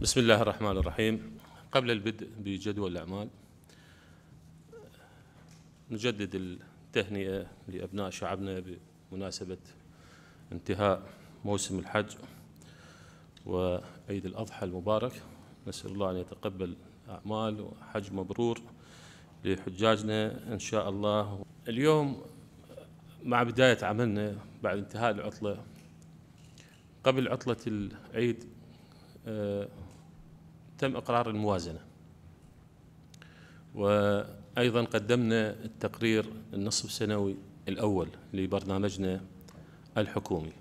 بسم الله الرحمن الرحيم قبل البدء بجدول الأعمال نجدد التهنئة لأبناء شعبنا بمناسبة انتهاء موسم الحج وعيد الأضحى المبارك نسأل الله أن يتقبل أعمال وحج مبرور لحجاجنا إن شاء الله اليوم مع بداية عملنا بعد انتهاء العطلة قبل عطلة العيد آه، تم إقرار الموازنة وأيضا قدمنا التقرير النصف السنوي الأول لبرنامجنا الحكومي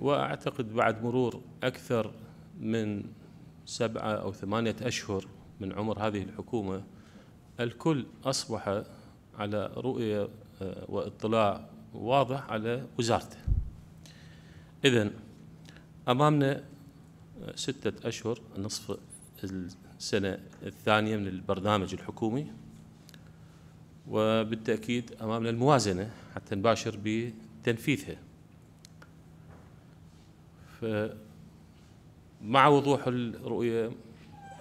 وأعتقد بعد مرور أكثر من سبعة أو ثمانية أشهر من عمر هذه الحكومة الكل أصبح على رؤية آه، واطلاع واضح على وزارته إذا أمامنا ستة أشهر نصف السنة الثانية من البرنامج الحكومي وبالتأكيد أمامنا الموازنة حتى نباشر بتنفيذها مع وضوح الرؤية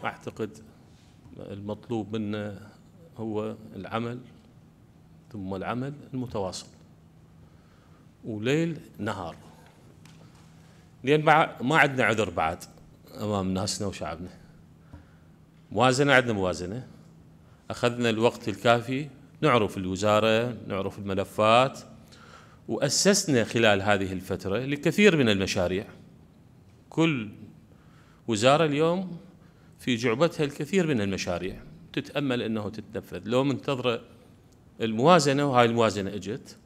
أعتقد المطلوب منا هو العمل ثم العمل المتواصل وليل نهار لان ما عندنا عذر بعد امام ناسنا وشعبنا موازنه عندنا موازنه اخذنا الوقت الكافي نعرف الوزاره نعرف الملفات واسسنا خلال هذه الفتره لكثير من المشاريع كل وزاره اليوم في جعبتها الكثير من المشاريع تتامل انه تتنفذ لو منتظره الموازنه وهاي الموازنه اجت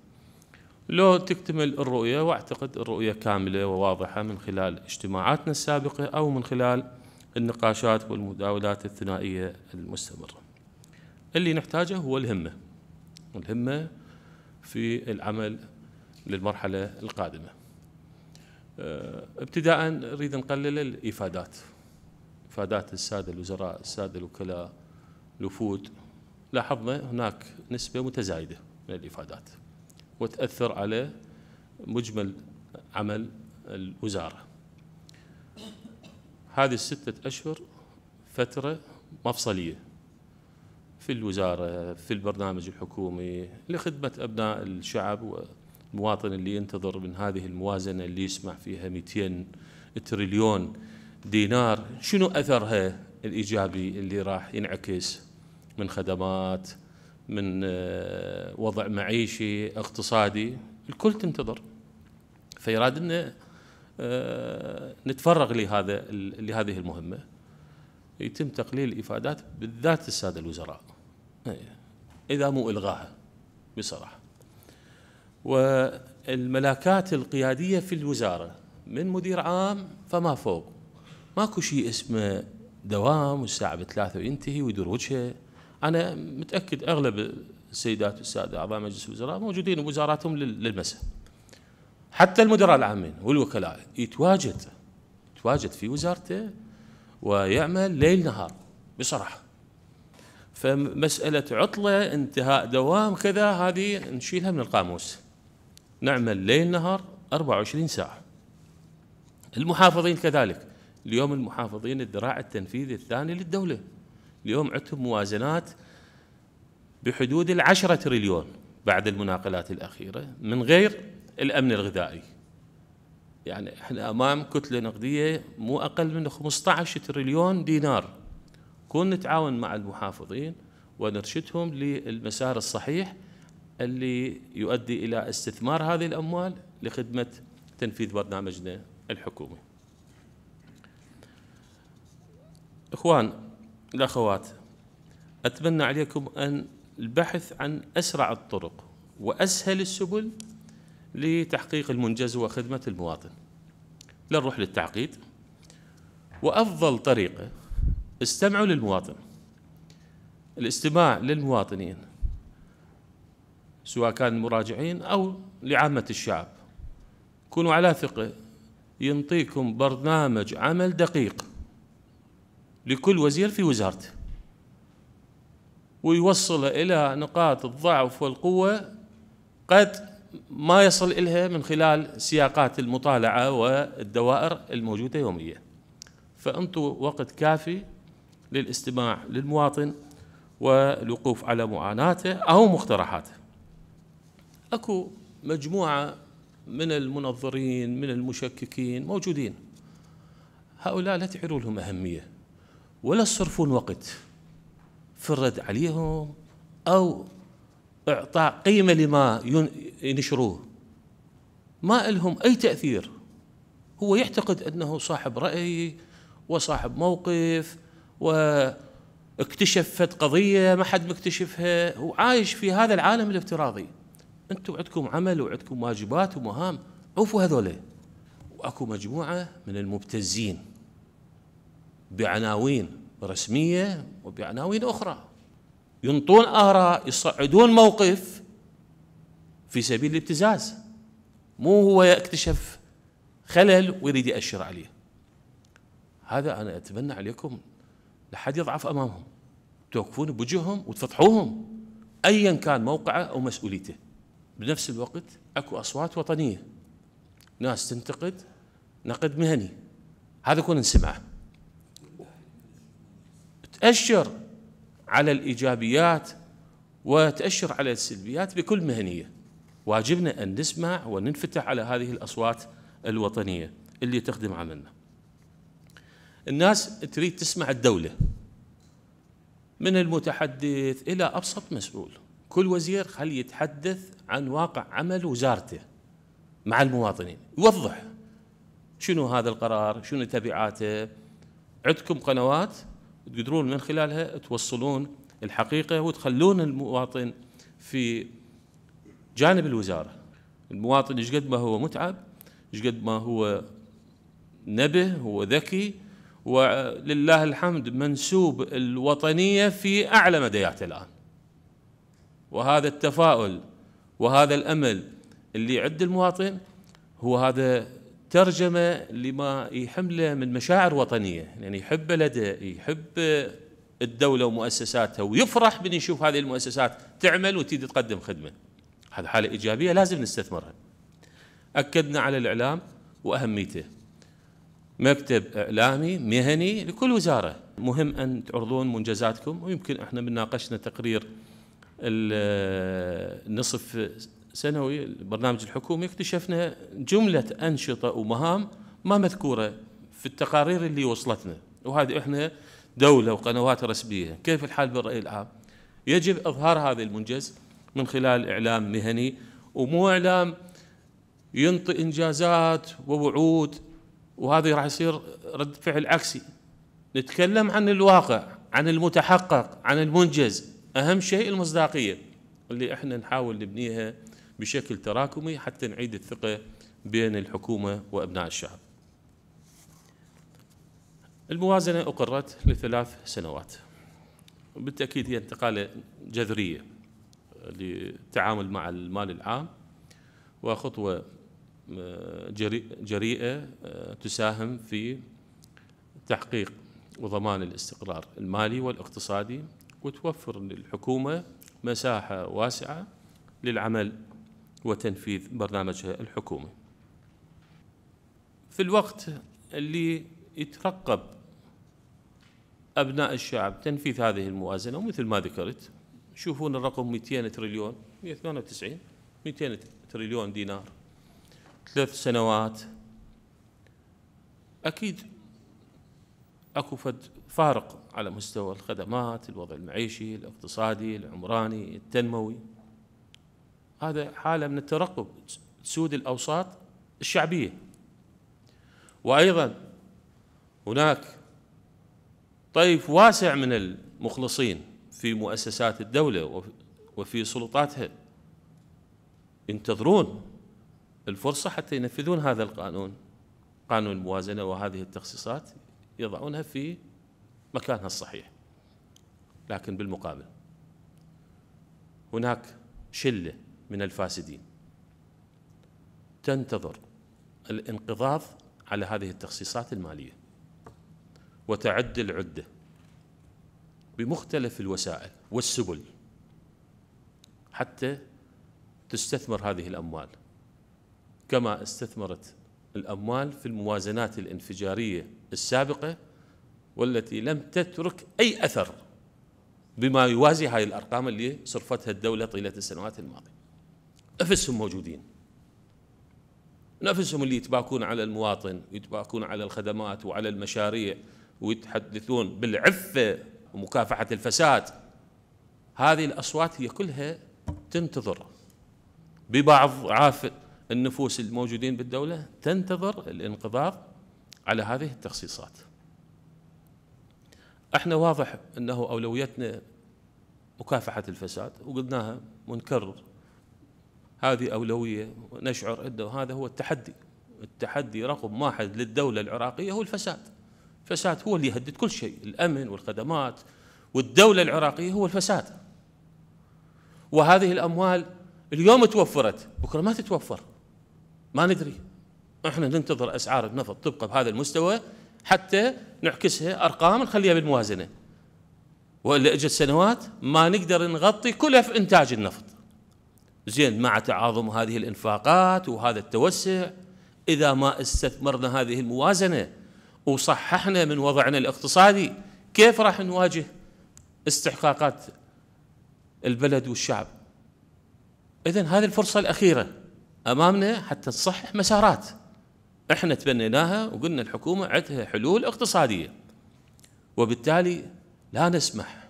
لو تكتمل الرؤية وأعتقد الرؤية كاملة وواضحة من خلال اجتماعاتنا السابقة أو من خلال النقاشات والمداولات الثنائية المستمرة اللي نحتاجه هو الهمة الهمة في العمل للمرحلة القادمة آه، ابتداء نريد نقلل الإفادات إفادات السادة الوزراء السادة الوكلاء الوفود لاحظنا هناك نسبة متزايدة من الإفادات وتأثر على مجمل عمل الوزارة هذه الستة أشهر فترة مفصلية في الوزارة في البرنامج الحكومي لخدمة أبناء الشعب والمواطن اللي ينتظر من هذه الموازنة اللي يسمع فيها 200 تريليون دينار شنو أثرها الإيجابي اللي راح ينعكس من خدمات من آه، وضع معيشي اقتصادي الكل تنتظر فيراد أن آه، نتفرغ لهذا لهذه المهمة يتم تقليل الإفادات بالذات السادة الوزراء إذا مو إلغاها بصراحة والملاكات القيادية في الوزارة من مدير عام فما فوق ماكو شيء اسمه دوام والساعة بثلاثة وينتهي ويدور وجهه انا متاكد اغلب السيدات والساده اعضاء مجلس الوزراء موجودين بوزاراتهم للمساء حتى المدراء العامين والوكلاء يتواجد يتواجد في وزارته ويعمل ليل نهار بصراحه فمساله عطله انتهاء دوام كذا هذه نشيلها من القاموس نعمل ليل نهار 24 ساعه المحافظين كذلك اليوم المحافظين الذراع التنفيذي الثاني للدوله اليوم عندهم موازنات بحدود العشرة تريليون بعد المناقلات الأخيرة من غير الأمن الغذائي يعني احنا امام كتله نقديه مو اقل من 15 تريليون دينار كون نتعاون مع المحافظين ونرشدهم للمسار الصحيح اللي يؤدي الى استثمار هذه الاموال لخدمه تنفيذ برنامجنا الحكومي. اخوان الأخوات أتمنى عليكم أن البحث عن أسرع الطرق وأسهل السبل لتحقيق المنجز وخدمة المواطن لا نروح للتعقيد وأفضل طريقة استمعوا للمواطن الاستماع للمواطنين سواء كان مراجعين أو لعامة الشعب كونوا على ثقة ينطيكم برنامج عمل دقيق لكل وزير في وزارته ويوصل إلى نقاط الضعف والقوة قد ما يصل إلها من خلال سياقات المطالعة والدوائر الموجودة يوميا فأنتوا وقت كافي للاستماع للمواطن والوقوف على معاناته أو مقترحاته أكو مجموعة من المنظرين من المشككين موجودين هؤلاء لا تعيروا لهم أهمية ولا تصرفون وقت في الرد عليهم أو إعطاء قيمة لما ينشروه ما لهم أي تأثير هو يعتقد أنه صاحب رأي وصاحب موقف واكتشفت قضية ما حد مكتشفها وعايش في هذا العالم الافتراضي أنتم عندكم عمل وعندكم واجبات ومهام عوفوا هذولا واكو مجموعة من المبتزين بعناوين رسمية وبعناوين أخرى ينطون آراء يصعدون موقف في سبيل الابتزاز مو هو يكتشف خلل ويريد يأشر عليه هذا أنا أتمنى عليكم لحد يضعف أمامهم توقفون بوجههم وتفضحوهم أيا كان موقعه أو مسؤوليته بنفس الوقت أكو أصوات وطنية ناس تنتقد نقد مهني هذا كنا نسمعه تأشر على الإيجابيات وتأشر على السلبيات بكل مهنية واجبنا أن نسمع وننفتح على هذه الأصوات الوطنية اللي تخدم عملنا الناس تريد تسمع الدولة من المتحدث إلى أبسط مسؤول كل وزير خل يتحدث عن واقع عمل وزارته مع المواطنين يوضح شنو هذا القرار شنو تبعاته عندكم قنوات تقدرون من خلالها توصلون الحقيقة وتخلون المواطن في جانب الوزارة المواطن ايش قد ما هو متعب ايش قد ما هو نبه هو ذكي ولله الحمد منسوب الوطنية في أعلى مدياته الآن وهذا التفاؤل وهذا الأمل اللي عند المواطن هو هذا ترجمة لما يحمله من مشاعر وطنية يعني يحب بلده يحب الدولة ومؤسساتها ويفرح من يشوف هذه المؤسسات تعمل وتيجي تقدم خدمة هذه حالة إيجابية لازم نستثمرها أكدنا على الإعلام وأهميته مكتب إعلامي مهني لكل وزارة مهم أن تعرضون منجزاتكم ويمكن إحنا من ناقشنا تقرير النصف سنوي البرنامج الحكومي اكتشفنا جملة أنشطة ومهام ما مذكورة في التقارير اللي وصلتنا وهذه احنا دولة وقنوات رسمية كيف الحال بالرأي العام يجب إظهار هذا المنجز من خلال إعلام مهني ومو إعلام ينطي إنجازات ووعود وهذا راح يصير رد فعل عكسي نتكلم عن الواقع عن المتحقق عن المنجز أهم شيء المصداقية اللي احنا نحاول نبنيها بشكل تراكمي حتى نعيد الثقة بين الحكومة وأبناء الشعب الموازنة أقرت لثلاث سنوات بالتأكيد هي انتقالة جذرية للتعامل مع المال العام وخطوة آه، جريئة آه، تساهم في تحقيق وضمان الاستقرار المالي والاقتصادي وتوفر للحكومة مساحة واسعة للعمل وتنفيذ برنامجها الحكومي في الوقت اللي يترقب أبناء الشعب تنفيذ هذه الموازنة ومثل ما ذكرت شوفون الرقم 200 تريليون 198 200 تريليون دينار ثلاث سنوات أكيد أكو فد فارق على مستوى الخدمات الوضع المعيشي الاقتصادي العمراني التنموي هذا حالة من الترقب تسود الأوساط الشعبية وأيضا هناك طيف واسع من المخلصين في مؤسسات الدولة وفي سلطاتها ينتظرون الفرصة حتى ينفذون هذا القانون قانون الموازنة وهذه التخصيصات يضعونها في مكانها الصحيح لكن بالمقابل هناك شله من الفاسدين تنتظر الانقضاض على هذه التخصيصات الماليه وتعد العده بمختلف الوسائل والسبل حتى تستثمر هذه الاموال كما استثمرت الاموال في الموازنات الانفجاريه السابقه والتي لم تترك اي اثر بما يوازي هذه الارقام اللي صرفتها الدوله طيله السنوات الماضيه نفسهم موجودين نفسهم اللي يتباكون على المواطن ويتباكون على الخدمات وعلى المشاريع ويتحدثون بالعفة ومكافحة الفساد هذه الأصوات هي كلها تنتظر ببعض عاف النفوس الموجودين بالدولة تنتظر الانقضاض على هذه التخصيصات احنا واضح انه اولويتنا مكافحه الفساد وقلناها ونكرر هذه أولوية نشعر أنه هذا هو التحدي التحدي رقم واحد للدولة العراقية هو الفساد الفساد هو اللي يهدد كل شيء الأمن والخدمات والدولة العراقية هو الفساد وهذه الأموال اليوم توفرت بكرة ما تتوفر ما ندري احنا ننتظر أسعار النفط تبقى بهذا المستوى حتى نعكسها أرقام نخليها بالموازنة وإلا إجت سنوات ما نقدر نغطي كلف إنتاج النفط زين مع تعاظم هذه الانفاقات وهذا التوسع اذا ما استثمرنا هذه الموازنه وصححنا من وضعنا الاقتصادي كيف راح نواجه استحقاقات البلد والشعب اذا هذه الفرصه الاخيره امامنا حتى تصحح مسارات احنا تبنيناها وقلنا الحكومه عندها حلول اقتصاديه وبالتالي لا نسمح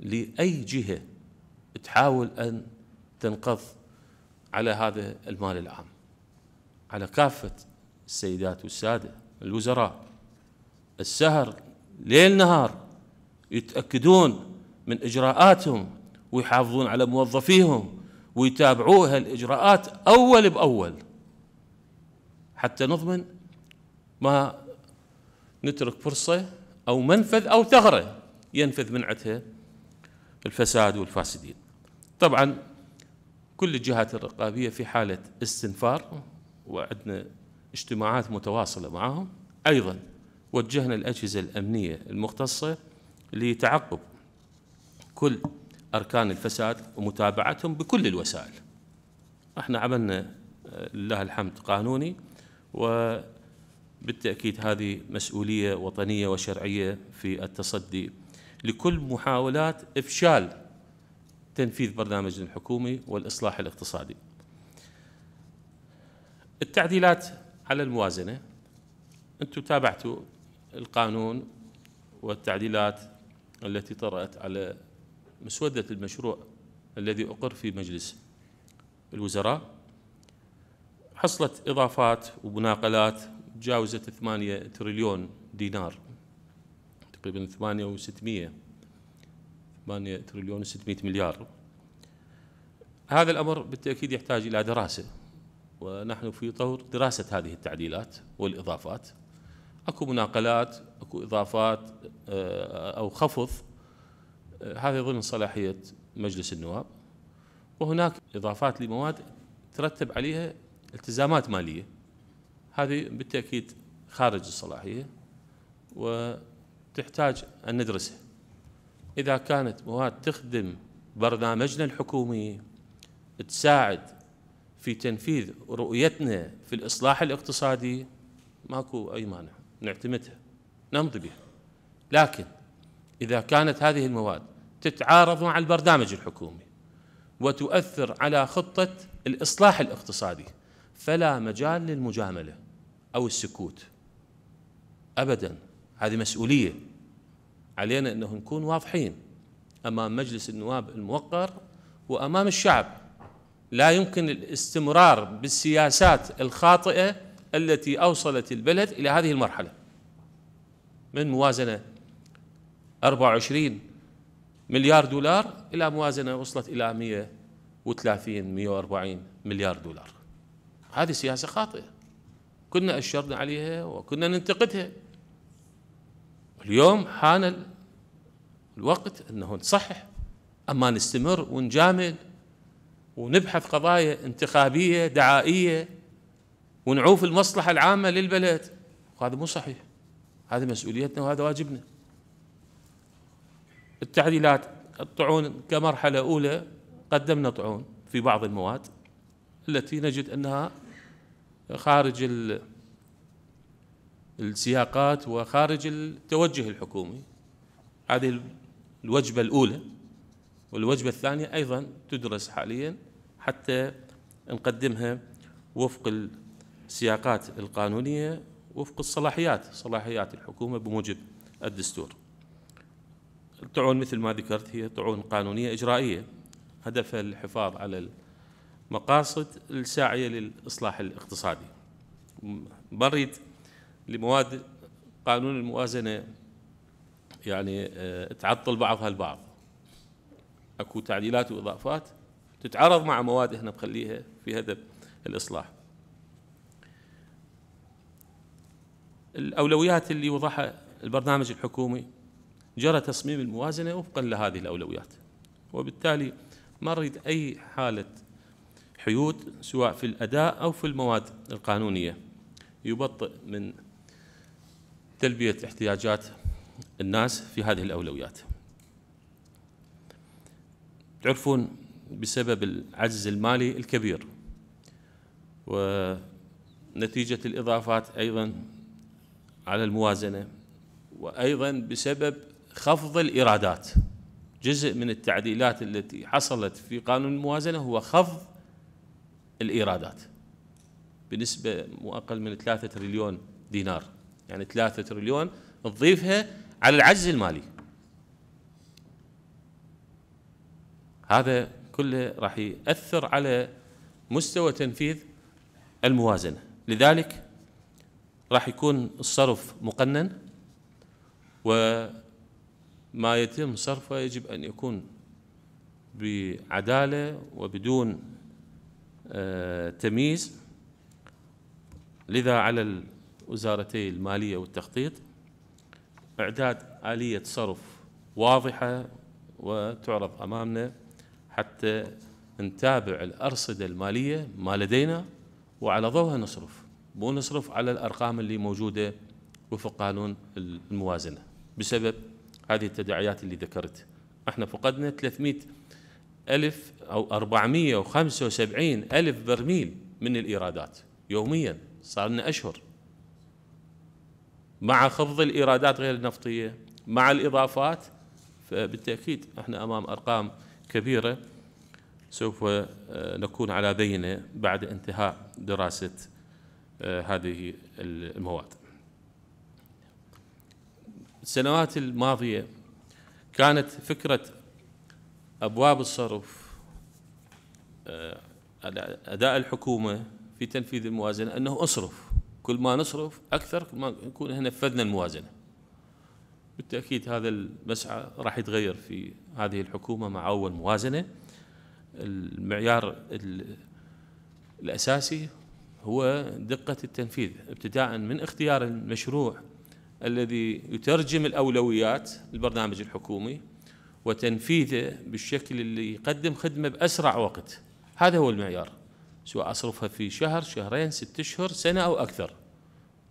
لاي جهه تحاول ان تنقض على هذا المال العام على كافة السيدات والسادة الوزراء السهر ليل نهار يتأكدون من إجراءاتهم ويحافظون على موظفيهم ويتابعوا هالإجراءات أول بأول حتى نضمن ما نترك فرصة أو منفذ أو ثغرة ينفذ من عندها الفساد والفاسدين طبعا كل الجهات الرقابية في حالة استنفار وعندنا اجتماعات متواصلة معهم أيضا وجهنا الأجهزة الأمنية المختصة لتعقب كل أركان الفساد ومتابعتهم بكل الوسائل احنا عملنا آه، لله الحمد قانوني وبالتأكيد هذه مسؤولية وطنية وشرعية في التصدي لكل محاولات إفشال تنفيذ برنامج الحكومي والإصلاح الاقتصادي التعديلات على الموازنة أنتم تابعتوا القانون والتعديلات التي طرأت على مسودة المشروع الذي أقر في مجلس الوزراء حصلت إضافات ومناقلات تجاوزت 8 تريليون دينار تقريبا 8 و600 8 تريليون و600 مليار هذا الأمر بالتأكيد يحتاج إلى دراسة ونحن في طور دراسة هذه التعديلات والإضافات أكو مناقلات أكو إضافات آه، أو خفض آه، هذا ضمن صلاحية مجلس النواب وهناك إضافات لمواد ترتب عليها التزامات مالية هذه بالتأكيد خارج الصلاحية وتحتاج أن ندرسها إذا كانت مواد تخدم برنامجنا الحكومي تساعد في تنفيذ رؤيتنا في الإصلاح الاقتصادي ماكو أي مانع نعتمدها نمضي بها لكن إذا كانت هذه المواد تتعارض مع البرنامج الحكومي وتؤثر على خطة الإصلاح الاقتصادي فلا مجال للمجاملة أو السكوت أبدا هذه مسؤولية علينا أنه نكون واضحين أمام مجلس النواب الموقر وأمام الشعب لا يمكن الاستمرار بالسياسات الخاطئة التي أوصلت البلد إلى هذه المرحلة من موازنة 24 مليار دولار إلى موازنة وصلت إلى 130 140 مليار دولار هذه سياسة خاطئة كنا أشرنا عليها وكنا ننتقدها اليوم حان الوقت انه نصحح اما نستمر ونجامل ونبحث قضايا انتخابيه دعائيه ونعوف المصلحه العامه للبلد وهذا مو صحيح هذه مسؤوليتنا وهذا واجبنا التعديلات الطعون كمرحله اولى قدمنا طعون في بعض المواد التي نجد انها خارج السياقات وخارج التوجه الحكومي هذه الوجبة الأولى والوجبة الثانية أيضا تدرس حاليا حتى نقدمها وفق السياقات القانونية وفق الصلاحيات صلاحيات الحكومة بموجب الدستور الطعون مثل ما ذكرت هي طعون قانونية إجرائية هدفها الحفاظ على المقاصد الساعية للإصلاح الاقتصادي ما نريد لمواد قانون الموازنه يعني آه، تعطل بعضها البعض اكو تعديلات واضافات تتعارض مع مواد احنا بخليها في هذا الاصلاح الاولويات اللي وضعها البرنامج الحكومي جرى تصميم الموازنه وفقا لهذه الاولويات وبالتالي ما نريد اي حاله حيود سواء في الاداء او في المواد القانونيه يبطئ من تلبية احتياجات الناس في هذه الأولويات تعرفون بسبب العجز المالي الكبير ونتيجة الإضافات أيضا على الموازنة وأيضا بسبب خفض الإيرادات جزء من التعديلات التي حصلت في قانون الموازنة هو خفض الإيرادات بنسبة مو أقل من ثلاثة تريليون دينار يعني 3 تريليون تضيفها على العجز المالي هذا كله راح يأثر على مستوى تنفيذ الموازنة لذلك راح يكون الصرف مقنن وما يتم صرفه يجب أن يكون بعدالة وبدون آه، تمييز لذا على وزارتي المالية والتخطيط إعداد آلية صرف واضحة وتعرض أمامنا حتى نتابع الأرصدة المالية ما لدينا وعلى ضوها نصرف مو نصرف على الأرقام اللي موجودة وفق قانون الموازنة بسبب هذه التداعيات اللي ذكرت احنا فقدنا 300 ألف أو 475 ألف برميل من الإيرادات يوميا صار لنا أشهر مع خفض الإيرادات غير النفطية مع الإضافات فبالتأكيد احنا أمام أرقام كبيرة سوف آه، نكون على بينة بعد انتهاء دراسة آه، هذه المواد السنوات الماضية كانت فكرة أبواب الصرف آه، أداء الحكومة في تنفيذ الموازنة أنه أصرف كل ما نصرف اكثر كل ما نكون احنا نفذنا الموازنه. بالتاكيد هذا المسعى راح يتغير في هذه الحكومه مع اول موازنه. المعيار الاساسي هو دقه التنفيذ ابتداء من اختيار المشروع الذي يترجم الاولويات البرنامج الحكومي وتنفيذه بالشكل اللي يقدم خدمه باسرع وقت. هذا هو المعيار. سواء أصرفها في شهر شهرين ست أشهر سنة أو أكثر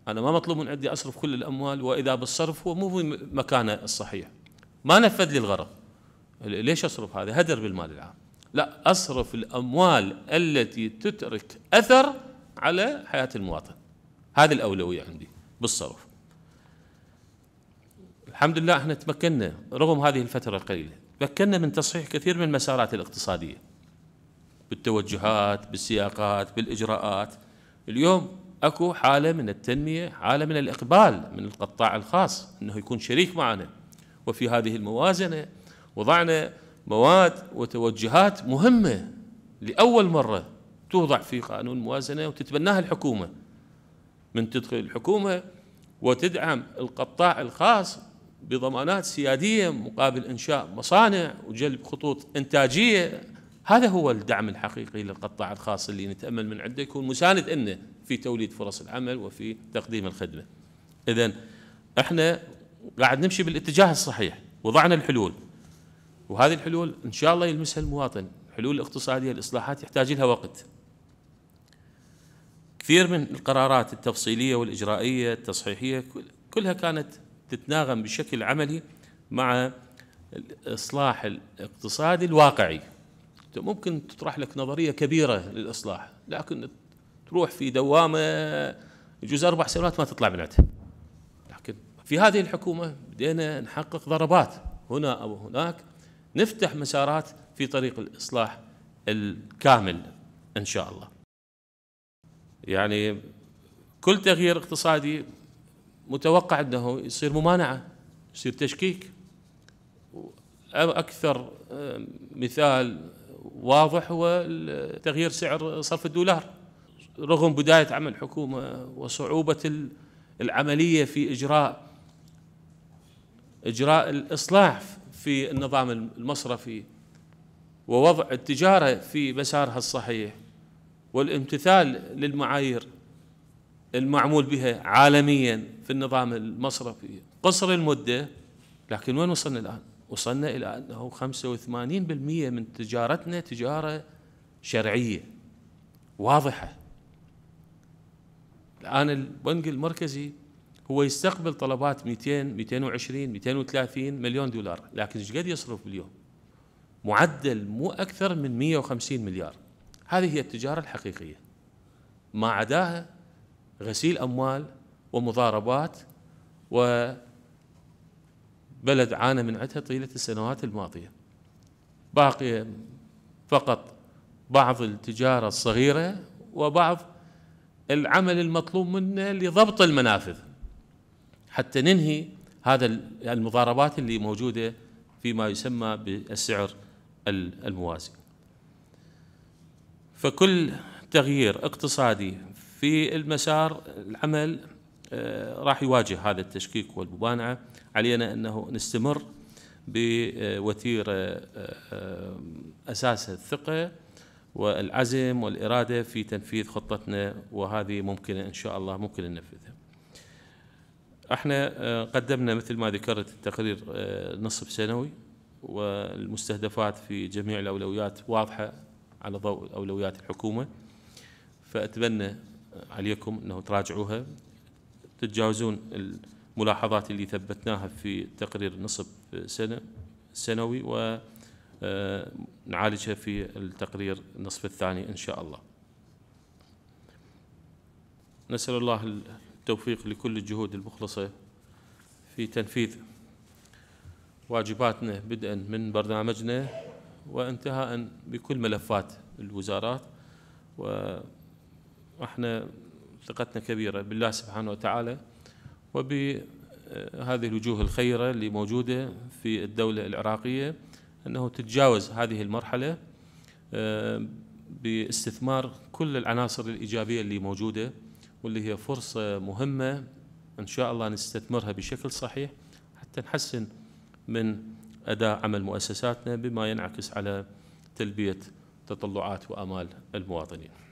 أنا ما مطلوب من عندي أصرف كل الأموال وإذا بالصرف هو مو في مكانه الصحيح ما نفذ لي الغرض ليش أصرف هذا هدر بالمال العام لا أصرف الأموال التي تترك أثر على حياة المواطن هذه الأولوية عندي بالصرف الحمد لله احنا تمكنا رغم هذه الفترة القليلة تمكنا من تصحيح كثير من المسارات الاقتصادية بالتوجهات بالسياقات بالإجراءات اليوم أكو حالة من التنمية حالة من الإقبال من القطاع الخاص أنه يكون شريك معنا وفي هذه الموازنة وضعنا مواد وتوجهات مهمة لأول مرة توضع في قانون موازنة وتتبناها الحكومة من تدخل الحكومة وتدعم القطاع الخاص بضمانات سيادية مقابل إنشاء مصانع وجلب خطوط إنتاجية هذا هو الدعم الحقيقي للقطاع الخاص اللي نتامل من عنده يكون مساند لنا في توليد فرص العمل وفي تقديم الخدمه. اذا احنا قاعد نمشي بالاتجاه الصحيح، وضعنا الحلول. وهذه الحلول ان شاء الله يلمسها المواطن، الحلول الاقتصاديه الاصلاحات يحتاج لها وقت. كثير من القرارات التفصيليه والاجرائيه التصحيحيه كلها كانت تتناغم بشكل عملي مع الاصلاح الاقتصادي الواقعي ممكن تطرح لك نظريه كبيره للاصلاح لكن تروح في دوامه يجوز اربع سنوات ما تطلع منها لكن في هذه الحكومه بدينا نحقق ضربات هنا او هناك نفتح مسارات في طريق الاصلاح الكامل ان شاء الله. يعني كل تغيير اقتصادي متوقع انه يصير ممانعه، يصير تشكيك. اكثر آه، مثال واضح هو تغيير سعر صرف الدولار رغم بداية عمل الحكومة وصعوبة العملية في إجراء إجراء الإصلاح في النظام المصرفي ووضع التجارة في مسارها الصحيح والامتثال للمعايير المعمول بها عالميا في النظام المصرفي قصر المدة لكن وين وصلنا الآن؟ وصلنا إلى أنه 85% من تجارتنا تجارة شرعية واضحة الآن البنك المركزي هو يستقبل طلبات 200 220 230 مليون دولار لكن ايش قد يصرف باليوم معدل مو أكثر من 150 مليار هذه هي التجارة الحقيقية ما عداها غسيل أموال ومضاربات و بلد عانى من عدها طيلة السنوات الماضية باقي فقط بعض التجارة الصغيرة وبعض العمل المطلوب منا لضبط المنافذ حتى ننهي هذا المضاربات اللي موجودة فيما يسمى بالسعر الموازي فكل تغيير اقتصادي في المسار العمل آه، راح يواجه هذا التشكيك والمبانعة علينا أنه نستمر بوتيرة آه، آه، أساسها الثقة والعزم والإرادة في تنفيذ خطتنا وهذه ممكنة إن شاء الله ممكن ننفذها احنا قدمنا مثل ما ذكرت التقرير نصف سنوي والمستهدفات في جميع الأولويات واضحة على ضوء أولويات الحكومة فأتمنى عليكم أنه تراجعوها تتجاوزون الملاحظات اللي ثبتناها في تقرير نصب سنة سنوي ونعالجها آه، في التقرير النصف الثاني إن شاء الله نسأل الله التوفيق لكل الجهود المخلصة في تنفيذ واجباتنا بدءا من برنامجنا وانتهاء بكل ملفات الوزارات واحنا ثقتنا كبيرة بالله سبحانه وتعالى وبهذه الوجوه الخيرة اللي موجودة في الدولة العراقية أنه تتجاوز هذه المرحلة آه، باستثمار كل العناصر الإيجابية اللي موجودة واللي هي فرصة مهمة إن شاء الله نستثمرها بشكل صحيح حتى نحسن من أداء عمل مؤسساتنا بما ينعكس على تلبية تطلعات وآمال المواطنين